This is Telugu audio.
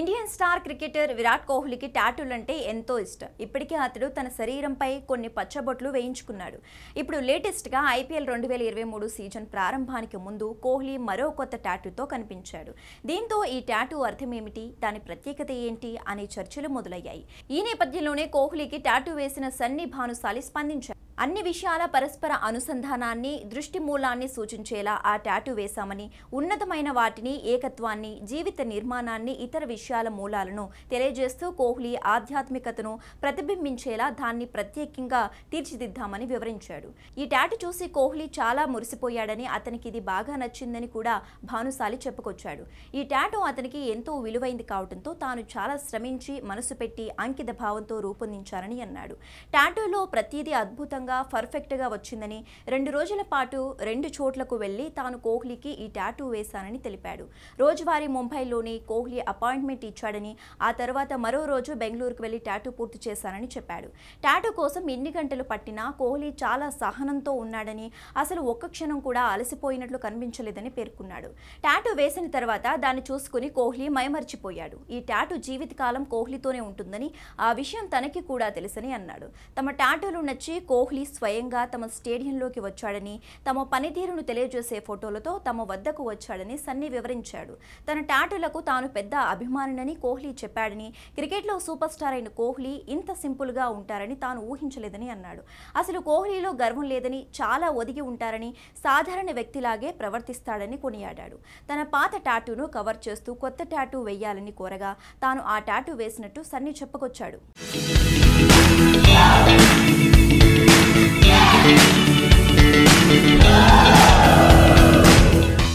ఇండియన్ స్టార్ క్రికెటర్ విరాట్ కోహ్లీకి అంటే ఎంతో ఇష్టం ఇప్పటికే అతడు తన శరీరంపై కొన్ని పచ్చబొట్లు వేయించుకున్నాడు ఇప్పుడు లేటెస్ట్గా ఐపీఎల్ రెండు వేల ఇరవై మూడు సీజన్ ప్రారంభానికి ముందు కోహ్లీ మరో కొత్త ట్యాటూతో కనిపించాడు దీంతో ఈ ట్యాటూ అర్థం ఏమిటి దాని ప్రత్యేకత ఏంటి అనే చర్చలు మొదలయ్యాయి ఈ నేపథ్యంలోనే కోహ్లీకి ట్యాటూ వేసిన సన్ని భానుసాలి స్పందించారు అన్ని విషయాల పరస్పర అనుసంధానాన్ని దృష్టి మూలాన్ని సూచించేలా ఆ టాటూ వేశామని ఉన్నతమైన వాటిని ఏకత్వాన్ని జీవిత నిర్మాణాన్ని ఇతర విషయాల మూలాలను తెలియజేస్తూ కోహ్లీ ఆధ్యాత్మికతను ప్రతిబింబించేలా దాన్ని ప్రత్యేకంగా తీర్చిదిద్దామని వివరించాడు ఈ టాటూ చూసి కోహ్లీ చాలా మురిసిపోయాడని అతనికి ఇది బాగా నచ్చిందని కూడా భానుసాలి చెప్పుకొచ్చాడు ఈ టాటూ అతనికి ఎంతో విలువైంది కావడంతో తాను చాలా శ్రమించి మనసు పెట్టి అంకిత భావంతో రూపొందించారని అన్నాడు టాటూలో ప్రతిదీ అద్భుతంగా అద్భుతంగా పర్ఫెక్ట్గా వచ్చిందని రెండు రోజుల పాటు రెండు చోట్లకు వెళ్లి తాను కోహ్లీకి ఈ టాటూ వేశానని తెలిపాడు రోజువారీ ముంబైలోని కోహ్లీ అపాయింట్మెంట్ ఇచ్చాడని ఆ తర్వాత మరో రోజు బెంగళూరుకు వెళ్లి టాటూ పూర్తి చేశానని చెప్పాడు టాటూ కోసం ఎన్ని గంటలు పట్టినా కోహ్లీ చాలా సహనంతో ఉన్నాడని అసలు ఒక్క క్షణం కూడా అలసిపోయినట్లు కనిపించలేదని పేర్కొన్నాడు టాటూ వేసిన తర్వాత దాన్ని చూసుకుని కోహ్లీ మైమర్చిపోయాడు ఈ టాటూ జీవితకాలం కోహ్లీతోనే ఉంటుందని ఆ విషయం తనకి కూడా తెలుసని అన్నాడు తమ టాటూలు నచ్చి కోహ్లీ కోహ్లీ స్వయంగా తమ స్టేడియంలోకి వచ్చాడని తమ పనితీరును తెలియజేసే ఫోటోలతో తమ వద్దకు వచ్చాడని సన్నీ వివరించాడు తన టాటలకు తాను పెద్ద అభిమానినని కోహ్లీ చెప్పాడని క్రికెట్లో సూపర్ స్టార్ అయిన కోహ్లీ ఇంత సింపుల్గా ఉంటారని తాను ఊహించలేదని అన్నాడు అసలు కోహ్లీలో గర్వం లేదని చాలా ఒదిగి ఉంటారని సాధారణ వ్యక్తిలాగే ప్రవర్తిస్తాడని కొనియాడాడు తన పాత టాటూను కవర్ చేస్తూ కొత్త టాటూ వేయాలని కోరగా తాను ఆ టాటూ వేసినట్టు సన్నీ చెప్పుకొచ్చాడు Thank you.